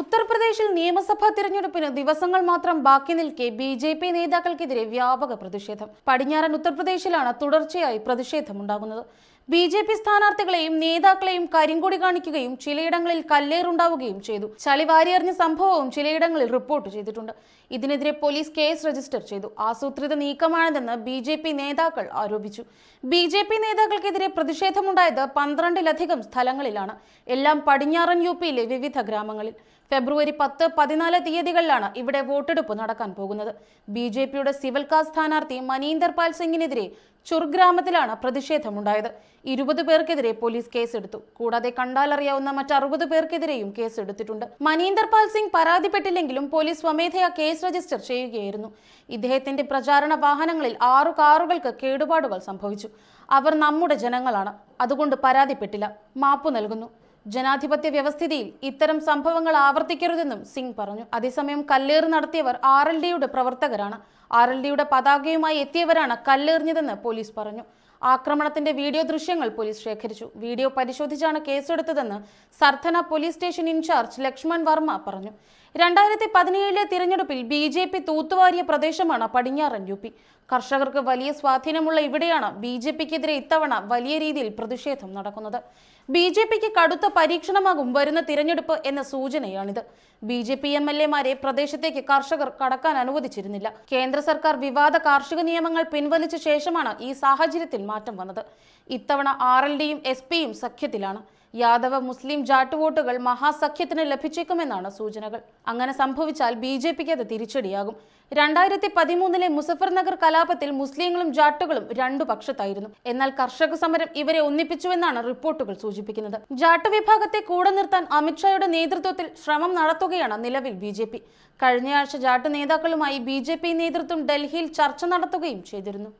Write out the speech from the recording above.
ഉത്തർപ്രദേശിൽ നിയമസഭാ തിരഞ്ഞെടുപ്പിന് ദിവസങ്ങൾ മാത്രം ബാക്കി നിൽക്കെ ബി ജെ പി നേതാക്കൾക്കെതിരെ വ്യാപക പ്രതിഷേധം പടിഞ്ഞാറൻ ഉത്തർപ്രദേശിലാണ് തുടർച്ചയായി പ്രതിഷേധമുണ്ടാകുന്നത് ബി ജെ പി സ്ഥാനാർത്ഥികളെയും നേതാക്കളെയും കരിങ്കൊടി കാണിക്കുകയും ചിലയിടങ്ങളിൽ കല്ലേറുണ്ടാവുകയും ചെയ്തു ചളി വാരിയെറിഞ്ഞ സംഭവവും ചിലയിടങ്ങളിൽ റിപ്പോർട്ട് ചെയ്തിട്ടുണ്ട് ഇതിനെതിരെ പോലീസ് കേസ് രജിസ്റ്റർ ചെയ്തു ആസൂത്രിത നീക്കമാണിതെന്ന് ബി ജെ പി നേതാക്കൾ ആരോപിച്ചു ബി ജെ പി നേതാക്കൾക്കെതിരെ പ്രതിഷേധമുണ്ടായത് പന്ത്രണ്ടിലധികം സ്ഥലങ്ങളിലാണ് എല്ലാം പടിഞ്ഞാറൻ യു പിയിലെ വിവിധ ഗ്രാമങ്ങളിൽ ഫെബ്രുവരി പത്ത് പതിനാല് തീയതികളിലാണ് ഇവിടെ വോട്ടെടുപ്പ് നടക്കാൻ പോകുന്നത് ബി ജെ പിയുടെ കാസ്റ്റ് സ്ഥാനാർത്ഥി മനീന്ദർ പാൽ സിംഗിനെതിരെ ചുർഗ്രാമത്തിലാണ് പ്രതിഷേധമുണ്ടായത് ഇരുപത് പേർക്കെതിരെ പോലീസ് കേസെടുത്തു കൂടാതെ കണ്ടാലറിയാവുന്ന മറ്റ് അറുപത് പേർക്കെതിരെയും കേസെടുത്തിട്ടുണ്ട് മനീന്ദർ പാൽ സിംഗ് പരാതിപ്പെട്ടില്ലെങ്കിലും പോലീസ് സ്വമേധയാ കേസ് രജിസ്റ്റർ ചെയ്യുകയായിരുന്നു ഇദ്ദേഹത്തിന്റെ പ്രചാരണ വാഹനങ്ങളിൽ ആറു കാറുകൾക്ക് കേടുപാടുകൾ സംഭവിച്ചു അവർ നമ്മുടെ ജനങ്ങളാണ് അതുകൊണ്ട് പരാതിപ്പെട്ടില്ല മാപ്പു നൽകുന്നു ജനാധിപത്യ വ്യവസ്ഥിതിയിൽ ഇത്തരം സംഭവങ്ങൾ ആവർത്തിക്കരുതെന്നും സിംഗ് പറഞ്ഞു അതേസമയം കല്ലേറ് നടത്തിയവർ ആർ എൽ ഡിയുടെ പ്രവർത്തകരാണ് ആർ എൽ ഡിയുടെ പതാകയുമായി എത്തിയവരാണ് കല്ലേറിഞ്ഞതെന്ന് പോലീസ് പറഞ്ഞു ആക്രമണത്തിന്റെ വീഡിയോ ദൃശ്യങ്ങൾ പോലീസ് ശേഖരിച്ചു വീഡിയോ പരിശോധിച്ചാണ് കേസെടുത്തതെന്ന് Sardhana police station in charge Lakshman Verma പറഞ്ഞു രണ്ടായിരത്തി പതിനേഴിലെ തിരഞ്ഞെടുപ്പിൽ ബി ജെ പി തൂത്തുവാരിയ പ്രദേശമാണ് പടിഞ്ഞാറൻ യു പി കർഷകർക്ക് വലിയ സ്വാധീനമുള്ള ഇവിടെയാണ് ബി ജെ പിക്കെതിരെ ഇത്തവണ വലിയ രീതിയിൽ പ്രതിഷേധം നടക്കുന്നത് ബി ജെ പിക്ക് കടുത്ത പരീക്ഷണമാകും വരുന്ന തിരഞ്ഞെടുപ്പ് എന്ന സൂചനയാണിത് ബി ജെ പി എം എൽ എമാരെ പ്രദേശത്തേക്ക് കർഷകർ കടക്കാൻ അനുവദിച്ചിരുന്നില്ല കേന്ദ്ര സർക്കാർ വിവാദ കാർഷിക നിയമങ്ങൾ പിൻവലിച്ച ശേഷമാണ് ഈ സാഹചര്യത്തിൽ മാറ്റം വന്നത് ഇത്തവണ ആർ എൽ ഡിയും എസ് പിയും സഖ്യത്തിലാണ് യാദവ മുസ്ലിം ജാട്ടുവോട്ടുകൾ മഹാസഖ്യത്തിന് ലഭിച്ചേക്കുമെന്നാണ് സൂചനകൾ അങ്ങനെ സംഭവിച്ചാൽ ബി ജെ പിക്ക് അത് തിരിച്ചടിയാകും രണ്ടായിരത്തി പതിമൂന്നിലെ മുസഫർ നഗർ കലാപത്തിൽ മുസ്ലിങ്ങളും ജാട്ടുകളും രണ്ടു പക്ഷത്തായിരുന്നു എന്നാൽ കർഷക സമരം ഇവരെ ഒന്നിപ്പിച്ചുവെന്നാണ് റിപ്പോർട്ടുകൾ സൂചിപ്പിക്കുന്നത് ജാട്ട് വിഭാഗത്തെ കൂടെ നിർത്താൻ അമിത്ഷായുടെ നേതൃത്വത്തിൽ ശ്രമം നടത്തുകയാണ് നിലവിൽ ബി ജെ പി കഴിഞ്ഞയാഴ്ച ജാട്ട് നേതാക്കളുമായി ബി ജെ പി നേതൃത്വം ഡൽഹിയിൽ ചർച്ച നടത്തുകയും ചെയ്തിരുന്നു